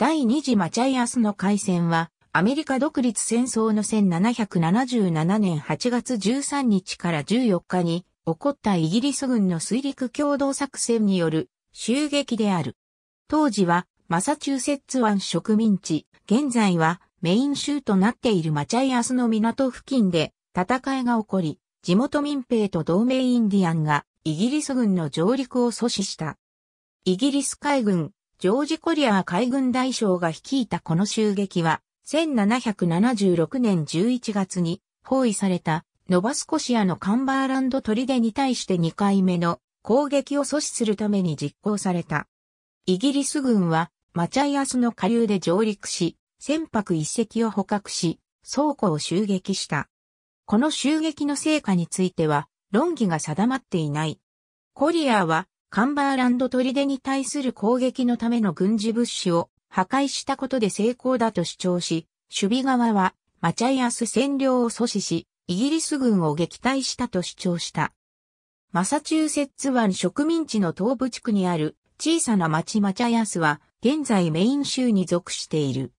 第二次マチャイアスの海戦は、アメリカ独立戦争の1777年8月13日から14日に起こったイギリス軍の水陸共同作戦による襲撃である。当時はマサチューセッツ湾植民地、現在はメイン州となっているマチャイアスの港付近で戦いが起こり、地元民兵と同盟インディアンがイギリス軍の上陸を阻止した。イギリス海軍ジョージ・コリアー海軍大将が率いたこの襲撃は、1776年11月に包囲されたノバスコシアのカンバーランド砦に対して2回目の攻撃を阻止するために実行された。イギリス軍はマチャイアスの下流で上陸し、船舶一隻を捕獲し、倉庫を襲撃した。この襲撃の成果については論議が定まっていない。コリアーはカンバーランド砦に対する攻撃のための軍事物資を破壊したことで成功だと主張し、守備側はマチャイアス占領を阻止し、イギリス軍を撃退したと主張した。マサチューセッツ湾植民地の東部地区にある小さな町マチャイアスは現在メイン州に属している。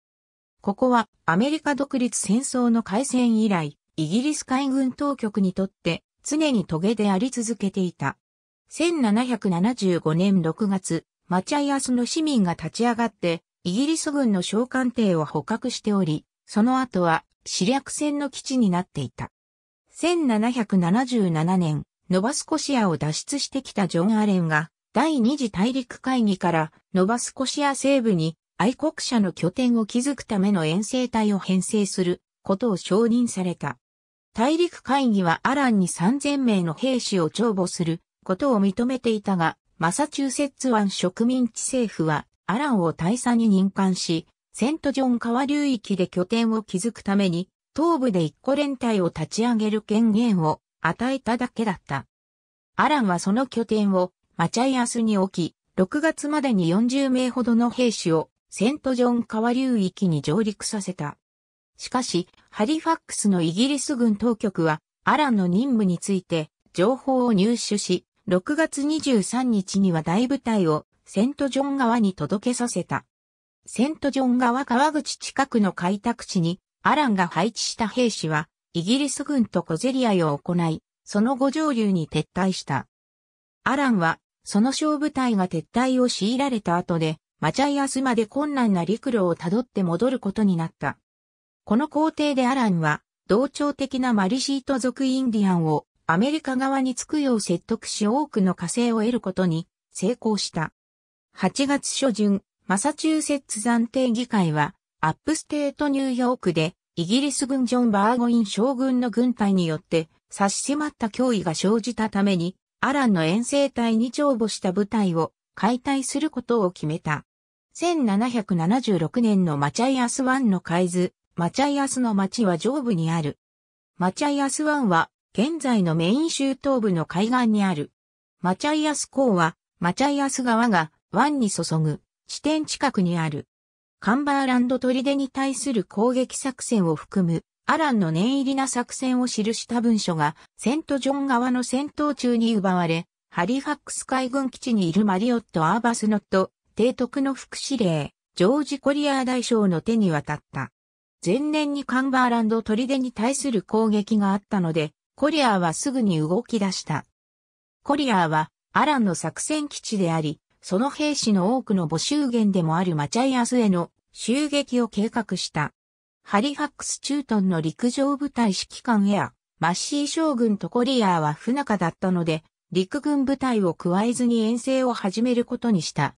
ここはアメリカ独立戦争の開戦以来、イギリス海軍当局にとって常にトゲであり続けていた。1775年6月、マチャイアスの市民が立ち上がって、イギリス軍の召喚艇を捕獲しており、その後は、死略船の基地になっていた。1777年、ノバスコシアを脱出してきたジョン・アレンが、第二次大陸会議からノバスコシア西部に愛国者の拠点を築くための遠征隊を編成することを承認された。大陸会議はアランに3000名の兵士を帳簿することを認めていたが、マサチューセッツ湾植民地政府は、アランを大佐に任官し、セントジョン川流域で拠点を築くために、東部で一個連隊を立ち上げる権限を与えただけだった。アランはその拠点をマチャイアスに置き、6月までに40名ほどの兵士をセントジョン川流域に上陸させた。しかし、ハリファックスのイギリス軍当局は、アランの任務について情報を入手し、6月23日には大部隊をセントジョン川に届けさせた。セントジョン川川口近くの開拓地にアランが配置した兵士はイギリス軍と小競り合いを行い、その後上流に撤退した。アランはその小部隊が撤退を強いられた後でマチャイアスまで困難な陸路をたどって戻ることになった。この工程でアランは同調的なマリシート族インディアンをアメリカ側につくよう説得し多くの火星を得ることに成功した。8月初旬、マサチューセッツ暫定議会は、アップステートニューヨークで、イギリス軍ジョン・バーゴイン将軍の軍隊によって、差し迫った脅威が生じたために、アランの遠征隊に乗母した部隊を解体することを決めた。1776年のマチャイアス湾の海図、マチャイアスの町は上部にある。マチャイアス湾は現在のメイン州東部の海岸にある。マチャイアス港は、マチャイアス川が湾に注ぐ地点近くにある。カンバーランド砦に対する攻撃作戦を含む、アランの念入りな作戦を記した文書が、セントジョン側の戦闘中に奪われ、ハリファックス海軍基地にいるマリオット・アーバスノット、提督の副司令、ジョージ・コリアー大将の手に渡った。前年にカンバーランド砦に対する攻撃があったので、コリアーはすぐに動き出した。コリアーはアランの作戦基地であり、その兵士の多くの募集源でもあるマチャイアスへの襲撃を計画した。ハリファックス・中東の陸上部隊指揮官エア、マッシー将軍とコリアーは不仲だったので、陸軍部隊を加えずに遠征を始めることにした。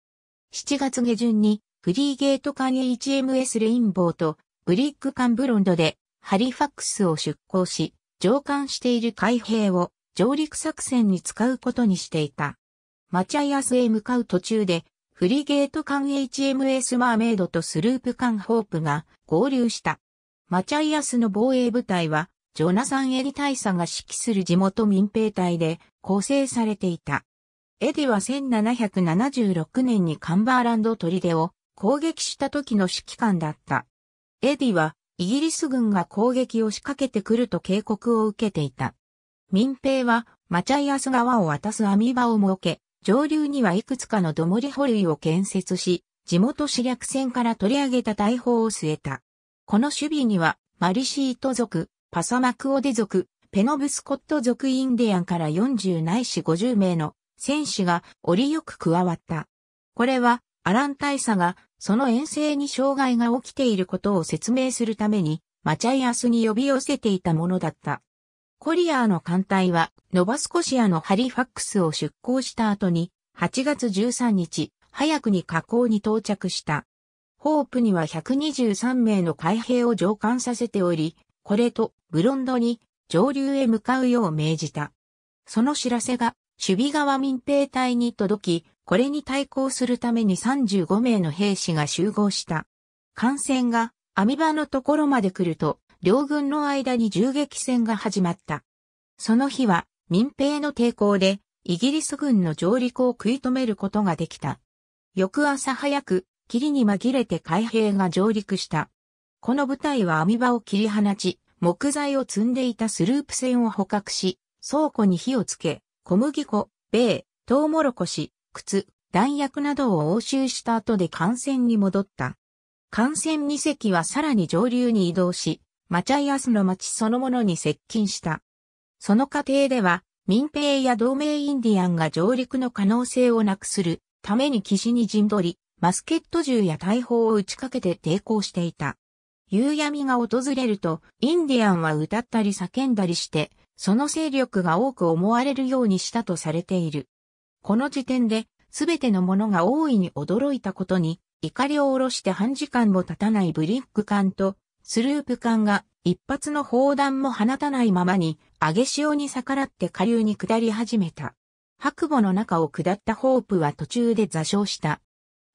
7月下旬に、フリーゲート艦 HMS レインボーと、ブリック艦ブロンドで、ハリファックスを出港し、上艦している海兵を上陸作戦に使うことにしていた。マチャイアスへ向かう途中で、フリゲート艦 HMS マーメイドとスループ艦ホープが合流した。マチャイアスの防衛部隊は、ジョナサン・エリ大佐が指揮する地元民兵隊で構成されていた。エディは1776年にカンバーランド砦を攻撃した時の指揮官だった。エディはイギリス軍が攻撃を仕掛けてくると警告を受けていた。民兵は、マチャイアス川を渡す網場を設け、上流にはいくつかのどもり捕類を建設し、地元市略戦から取り上げた大砲を据えた。この守備には、マリシート族、パサマクオデ族、ペノブスコット族インディアンから40ないし50名の戦士が折りよく加わった。これは、アラン大佐がその遠征に障害が起きていることを説明するために、マチャイアスに呼び寄せていたものだった。コリアーの艦隊は、ノバスコシアのハリファックスを出港した後に、8月13日、早くに河口に到着した。ホープには123名の海兵を上艦させており、これとブロンドに上流へ向かうよう命じた。その知らせが守備側民兵隊に届き、これに対抗するために35名の兵士が集合した。艦船が網場のところまで来ると、両軍の間に銃撃戦が始まった。その日は民兵の抵抗でイギリス軍の上陸を食い止めることができた。翌朝早く、霧に紛れて海兵が上陸した。この部隊は網場を切り放ち、木材を積んでいたスループ船を捕獲し、倉庫に火をつけ、小麦粉、米、トウモロコシ、靴、弾薬などを押収した後で艦船に戻った。艦船2隻はさらに上流に移動し、マチャイアスの町そのものに接近した。その過程では、民兵や同盟インディアンが上陸の可能性をなくするために岸に陣取り、マスケット銃や大砲を打ちかけて抵抗していた。夕闇が訪れると、インディアンは歌ったり叫んだりして、その勢力が多く思われるようにしたとされている。この時点で、すべてのものが大いに驚いたことに、怒りを下ろして半時間も経たないブリック艦と、スループ艦が一発の砲弾も放たないままに、揚げ潮に逆らって下流に下り始めた。白母の中を下ったホープは途中で座礁した。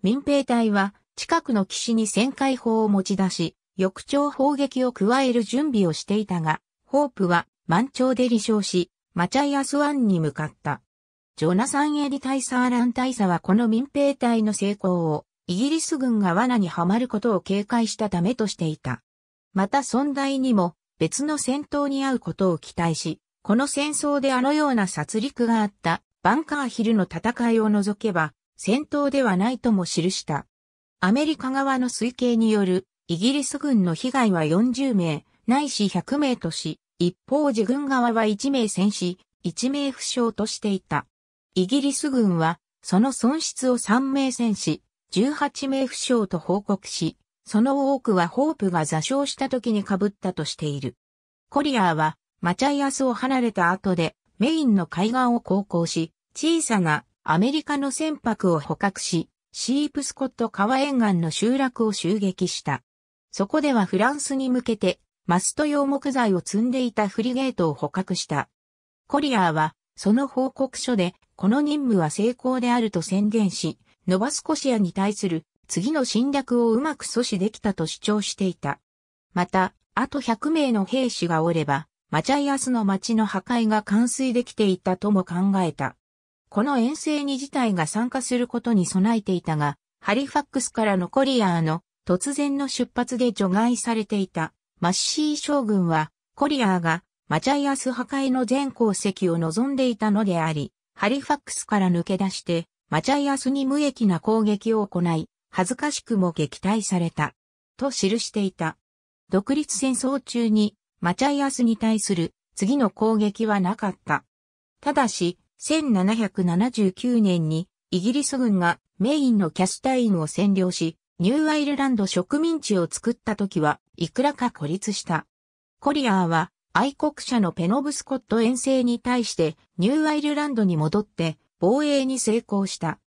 民兵隊は近くの岸に旋回砲を持ち出し、翌朝砲撃を加える準備をしていたが、ホープは満潮で離礁し、マチャイアス湾に向かった。ジョナサン・エリ大佐アラン大佐はこの民兵隊の成功を、イギリス軍が罠にはまることを警戒したためとしていた。また存在にも、別の戦闘に遭うことを期待し、この戦争であのような殺戮があった、バンカーヒルの戦いを除けば、戦闘ではないとも記した。アメリカ側の推計による、イギリス軍の被害は40名、ないし100名とし、一方自軍側は1名戦死、1名負傷としていた。イギリス軍は、その損失を3名戦死、18名負傷と報告し、その多くはホープが座礁した時に被ったとしている。コリアーは、マチャイアスを離れた後で、メインの海岸を航行し、小さなアメリカの船舶を捕獲し、シープスコット川沿岸の集落を襲撃した。そこではフランスに向けて、マスト用木材を積んでいたフリゲートを捕獲した。コリアーは、その報告書で、この任務は成功であると宣言し、ノバスコシアに対する次の侵略をうまく阻止できたと主張していた。また、あと100名の兵士がおれば、マチャイアスの町の破壊が完遂できていたとも考えた。この遠征に自体が参加することに備えていたが、ハリファックスからのコリアーの突然の出発で除外されていたマッシー将軍は、コリアーがマチャイアス破壊の全功績を望んでいたのであり、ハリファックスから抜け出して、マチャイアスに無益な攻撃を行い、恥ずかしくも撃退された。と記していた。独立戦争中に、マチャイアスに対する次の攻撃はなかった。ただし、1779年にイギリス軍がメインのキャスタインを占領し、ニューアイルランド植民地を作った時はいくらか孤立した。コリアーは愛国者のペノブスコット遠征に対してニューアイルランドに戻って防衛に成功した。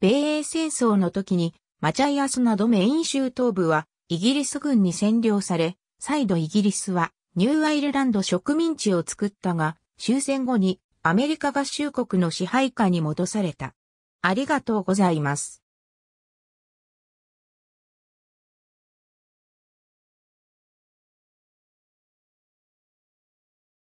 米英戦争の時にマチャイアスなどメイン州東部はイギリス軍に占領され、再度イギリスはニューアイルランド植民地を作ったが、終戦後にアメリカ合衆国の支配下に戻された。ありがとうございます。